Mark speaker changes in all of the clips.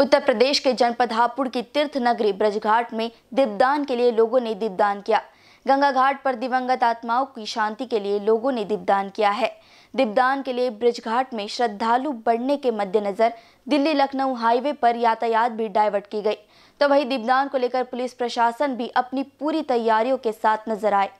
Speaker 1: उत्तर प्रदेश के जनपद हापुड़ की तीर्थ नगरी ब्रजघाट में दीपदान के लिए लोगों ने दीपदान किया गंगा घाट पर दिवंगत आत्माओं की शांति के लिए लोगों ने दीपदान किया है दीपदान के लिए ब्रजघाट में श्रद्धालु बढ़ने के मद्देनजर दिल्ली लखनऊ हाईवे पर यातायात भी डाइवर्ट की गई तो वही दीपदान को लेकर पुलिस प्रशासन भी अपनी पूरी तैयारियों के साथ नजर आए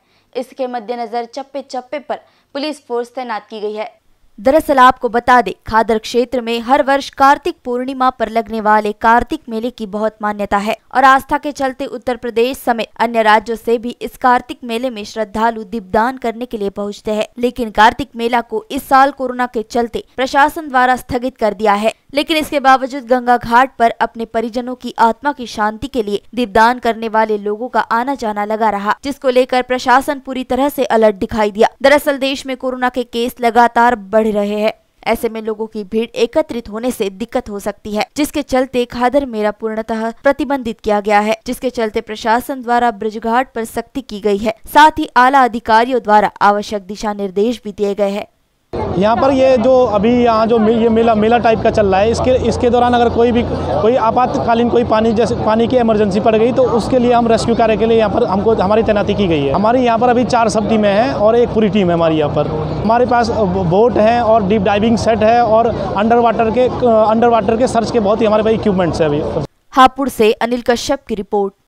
Speaker 1: इसके मद्देनजर चप्पे चप्पे पर पुलिस फोर्स तैनात की गई है दरअसल आपको बता दें खादर क्षेत्र में हर वर्ष कार्तिक पूर्णिमा पर लगने वाले कार्तिक मेले की बहुत मान्यता है और आस्था के चलते उत्तर प्रदेश समेत अन्य राज्यों से भी इस कार्तिक मेले में श्रद्धालु दीपदान करने के लिए पहुंचते हैं लेकिन कार्तिक मेला को इस साल कोरोना के चलते प्रशासन द्वारा स्थगित कर दिया है लेकिन इसके बावजूद गंगा घाट पर अपने परिजनों की आत्मा की शांति के लिए दीपदान करने वाले लोगों का आना जाना लगा रहा जिसको लेकर प्रशासन पूरी तरह से अलर्ट दिखाई दिया दरअसल देश में कोरोना के केस लगातार बढ़ रहे हैं ऐसे में लोगों की भीड़ एकत्रित होने से दिक्कत हो सकती है जिसके चलते खादर मेरा पूर्णतः प्रतिबंधित किया गया है जिसके चलते प्रशासन द्वारा ब्रजघाट पर सख्ती की गई है साथ ही आला अधिकारियों द्वारा आवश्यक दिशा निर्देश भी दिए गए हैं
Speaker 2: यहाँ पर ये जो अभी यहाँ जो ये मेला मेला टाइप का चल रहा है इसके इसके दौरान अगर कोई भी कोई आपातकालीन कोई पानी जैसे पानी की इमरजेंसी पड़ गई तो उसके लिए हम रेस्क्यू कार्य के लिए यहाँ पर हमको हमारी तैनाती की गई है हमारी यहाँ पर अभी चार सब टीमें हैं और एक पूरी टीम है हमारी यहाँ पर हमारे पास बोट हैं और डीप डाइविंग सेट है और अंडर वाटर के अंडर वाटर के सर्च के बहुत ही हमारे पास इक्विपमेंट्स है अभी
Speaker 1: हापुड़ से अनिल कश्यप की रिपोर्ट